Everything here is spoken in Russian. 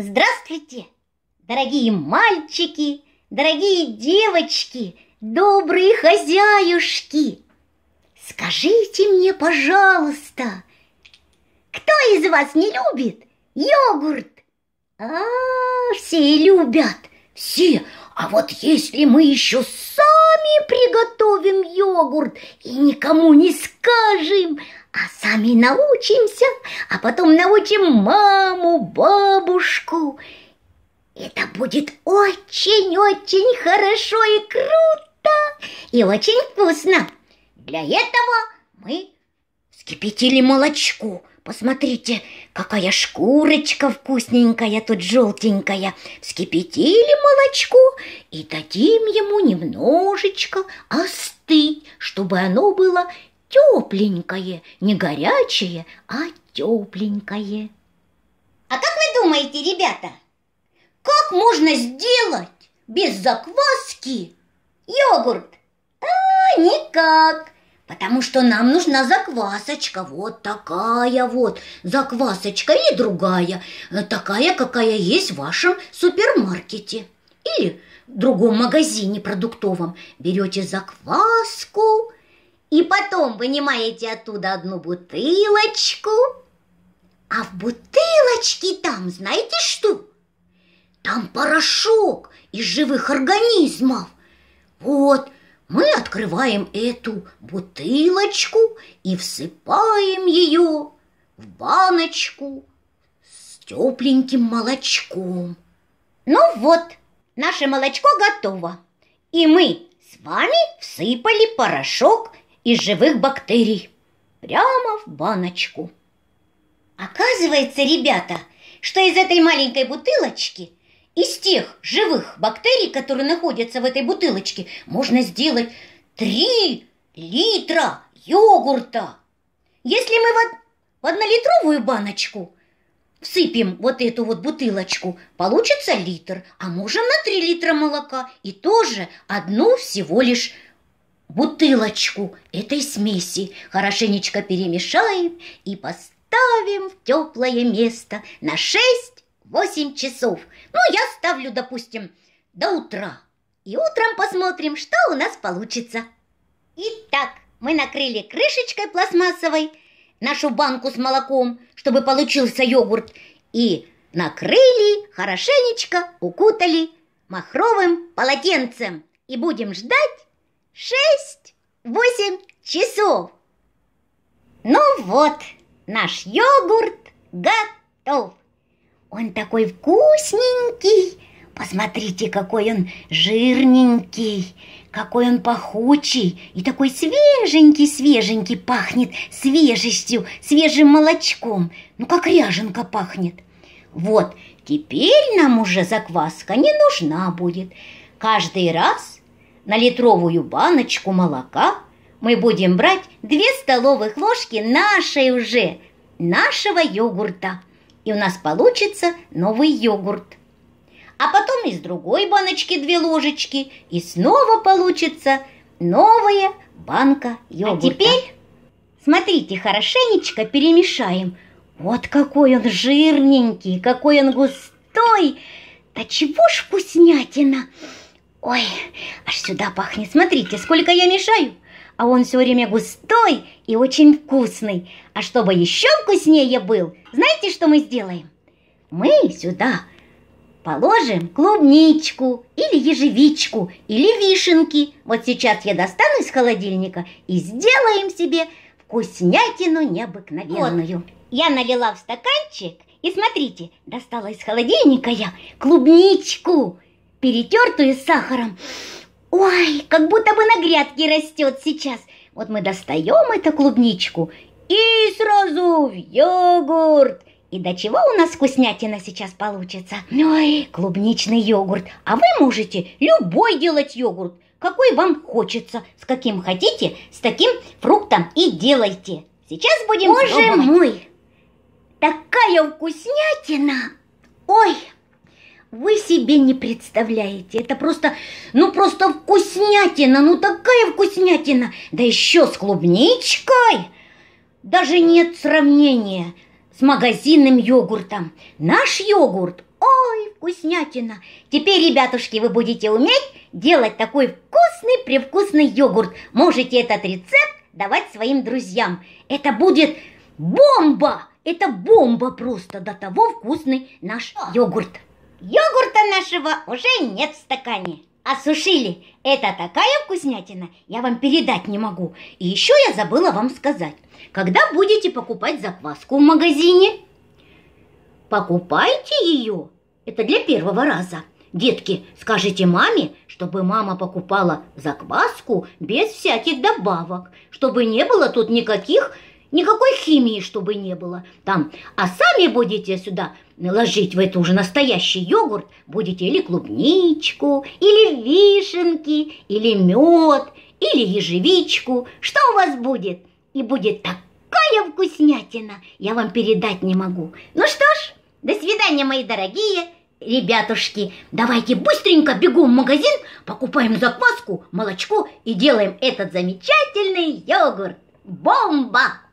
Здравствуйте, дорогие мальчики, дорогие девочки, добрые хозяюшки! Скажите мне, пожалуйста, кто из вас не любит йогурт? А, все любят, все. А вот если мы еще сами приготовим йогурт и никому не скажем, а сами научимся, а потом научим маму, бабушку. Это будет очень-очень хорошо и круто, и очень вкусно. Для этого мы вскипятили молочку. Посмотрите, какая шкурочка вкусненькая тут желтенькая. Вскипятили молочку и дадим ему немножечко остыть, чтобы оно было тепленькое, не горячее, а тепленькое. А как вы думаете, ребята, как можно сделать без закваски йогурт? А, никак, потому что нам нужна заквасочка, вот такая вот, заквасочка и другая, э, такая, какая есть в вашем супермаркете или в другом магазине продуктовом. Берете закваску, и потом вынимаете оттуда одну бутылочку. А в бутылочке там, знаете что? Там порошок из живых организмов. Вот, мы открываем эту бутылочку и всыпаем ее в баночку с тепленьким молочком. Ну вот, наше молочко готово. И мы с вами всыпали порошок из живых бактерий. Прямо в баночку. Оказывается, ребята, что из этой маленькой бутылочки, из тех живых бактерий, которые находятся в этой бутылочке, можно сделать 3 литра йогурта. Если мы в однолитровую баночку всыпем вот эту вот бутылочку, получится литр, а можем на 3 литра молока и тоже одну всего лишь бутылочку этой смеси хорошенечко перемешаем и поставим в теплое место на 6-8 часов. Ну, я ставлю, допустим, до утра. И утром посмотрим, что у нас получится. Итак, мы накрыли крышечкой пластмассовой нашу банку с молоком, чтобы получился йогурт, и накрыли, хорошенечко укутали махровым полотенцем и будем ждать, шесть-восемь часов. Ну вот, наш йогурт готов. Он такой вкусненький. Посмотрите, какой он жирненький, какой он пахучий и такой свеженький-свеженький пахнет свежестью, свежим молочком. Ну, как ряженка пахнет. Вот, теперь нам уже закваска не нужна будет. Каждый раз на литровую баночку молока мы будем брать две столовых ложки нашей уже, нашего йогурта. И у нас получится новый йогурт. А потом из другой баночки две ложечки, и снова получится новая банка а йогурта. А теперь, смотрите, хорошенечко перемешаем. Вот какой он жирненький, какой он густой. Да чего ж вкуснятина! Ой, аж сюда пахнет. Смотрите, сколько я мешаю. А он все время густой и очень вкусный. А чтобы еще вкуснее был, знаете, что мы сделаем? Мы сюда положим клубничку или ежевичку или вишенки. Вот сейчас я достану из холодильника и сделаем себе вкуснятину необыкновенную. Вот. Я налила в стаканчик и смотрите, достала из холодильника я клубничку перетертую с сахаром. Ой, как будто бы на грядке растет сейчас. Вот мы достаем эту клубничку и сразу в йогурт. И до чего у нас вкуснятина сейчас получится? Ой, клубничный йогурт. А вы можете любой делать йогурт, какой вам хочется, с каким хотите, с таким фруктом и делайте. Сейчас будем Боже пробовать. мой, такая вкуснятина! Ой, вы себе не представляете, это просто, ну просто вкуснятина, ну такая вкуснятина, да еще с клубничкой. Даже нет сравнения с магазинным йогуртом. Наш йогурт, ой, вкуснятина. Теперь, ребятушки, вы будете уметь делать такой вкусный-привкусный йогурт. Можете этот рецепт давать своим друзьям. Это будет бомба! Это бомба просто до того вкусный наш йогурт. Йогурта нашего уже нет в стакане. Осушили. А Это такая вкуснятина, я вам передать не могу. И еще я забыла вам сказать. Когда будете покупать закваску в магазине, покупайте ее. Это для первого раза. Детки, скажите маме, чтобы мама покупала закваску без всяких добавок, чтобы не было тут никаких Никакой химии, чтобы не было там. А сами будете сюда ложить в это уже настоящий йогурт, будете или клубничку, или вишенки, или мед, или ежевичку. Что у вас будет? И будет такая вкуснятина, я вам передать не могу. Ну что ж, до свидания, мои дорогие ребятушки. Давайте быстренько бегом в магазин, покупаем закваску, молочко и делаем этот замечательный йогурт. Бомба!